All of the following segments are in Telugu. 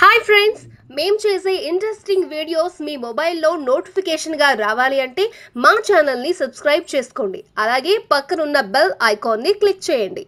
హాయ్ ఫ్రెండ్స్ మేం చేసే ఇంట్రెస్టింగ్ వీడియోస్ మీ మొబైల్లో నోటిఫికేషన్గా రావాలి అంటే మా ఛానల్ని సబ్స్క్రైబ్ చేసుకోండి అలాగే పక్కనున్న బెల్ ఐకాన్ని క్లిక్ చేయండి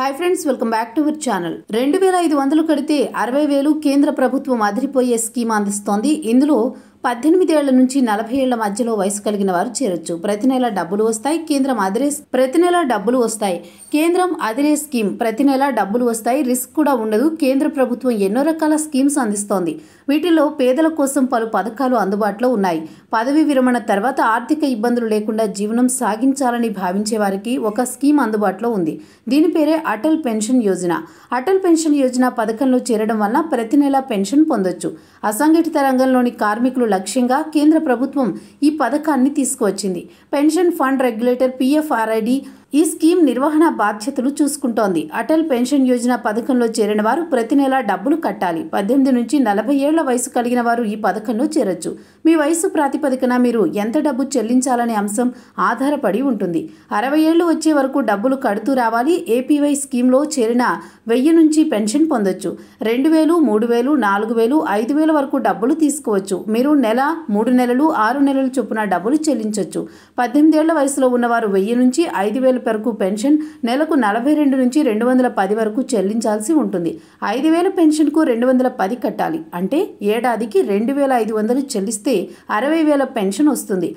hi friends welcome back to our channel రెండు వేల ఐదు వందలు కడితే అరవై వేలు కేంద్ర ప్రభుత్వం అదిరిపోయే స్కీమ్ అందిస్తోంది ఇందులో పద్దెనిమిదేళ్ల నుంచి నలభై ఏళ్ల మధ్యలో వయసు కలిగిన వారు చేరొచ్చు ప్రతి నెల డబ్బులు వస్తాయి కేంద్రం అదిరే ప్రతి నెల డబ్బులు వస్తాయి కేంద్రం అదిరే స్కీమ్ ప్రతి నెల డబ్బులు వస్తాయి రిస్క్ కూడా ఉండదు కేంద్ర ప్రభుత్వం ఎన్నో రకాల స్కీమ్స్ అందిస్తోంది వీటిలో పేదల కోసం పలు పథకాలు అందుబాటులో ఉన్నాయి పదవి విరమణ తర్వాత ఆర్థిక ఇబ్బందులు లేకుండా జీవనం సాగించాలని భావించే వారికి ఒక స్కీమ్ అందుబాటులో ఉంది దీని పేరే అటల్ పెన్షన్ యోజన అటల్ పెన్షన్ యోజన పథకంలో చేరడం వల్ల ప్రతి నెల పెన్షన్ పొందొచ్చు అసంఘటిత రంగంలోని కార్మికులు లక్ష్యంగా కేంద్ర ప్రభుత్వం ఈ పథకాన్ని తీసుకువచ్చింది పెన్షన్ ఫండ్ రెగ్యులేటర్ పిఎఫ్ఆర్ఐడి ఈ స్కీమ్ నిర్వహణ బాధ్యతలు చూసుకుంటోంది అటల్ పెన్షన్ యోజన పథకంలో చేరిన వారు ప్రతి నెలా డబ్బులు కట్టాలి పద్దెనిమిది నుంచి నలభై ఏళ్ల వయసు కలిగిన వారు ఈ పథకంలో చేరొచ్చు మీ వయసు ప్రాతిపదికన మీరు ఎంత డబ్బు చెల్లించాలనే అంశం ఆధారపడి ఉంటుంది అరవై ఏళ్లు వచ్చే వరకు డబ్బులు కడుతూ రావాలి ఏపీవై స్కీమ్లో చేరిన వెయ్యి నుంచి పెన్షన్ పొందొచ్చు రెండు వేలు మూడు వేలు నాలుగు వేలు ఐదు వేల వరకు డబ్బులు తీసుకోవచ్చు మీరు నెల మూడు నెలలు ఆరు నెలలు చొప్పున డబ్బులు చెల్లించవచ్చు పద్దెనిమిది ఏళ్ల వయసులో ఉన్నవారు వెయ్యి నుంచి ఐదు వేలు వరకు పెన్షన్ నెలకు నలభై రెండు నుంచి రెండు వందల పది వరకు చెల్లించాల్సి ఉంటుంది ఐదు వేల పెన్షన్కు రెండు వందల పది కట్టాలి అంటే ఏడాదికి రెండు వేల ఐదు వందలు చెల్లిస్తే అరవై వేల పెన్షన్ వస్తుంది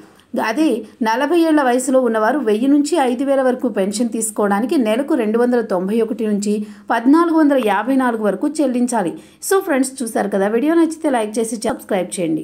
అదే నలభై ఏళ్ల వయసులో ఉన్నవారు వెయ్యి నుంచి ఐదు వేల వరకు పెన్షన్ తీసుకోవడానికి నెలకు రెండు వందల తొంభై ఒకటి నుంచి పద్నాలుగు వందల యాభై నాలుగు వరకు చెల్లించాలి సో ఫ్రెండ్స్ చూసారు కదా వీడియో నచ్చితే లైక్ చేసి సబ్స్క్రైబ్ చేయండి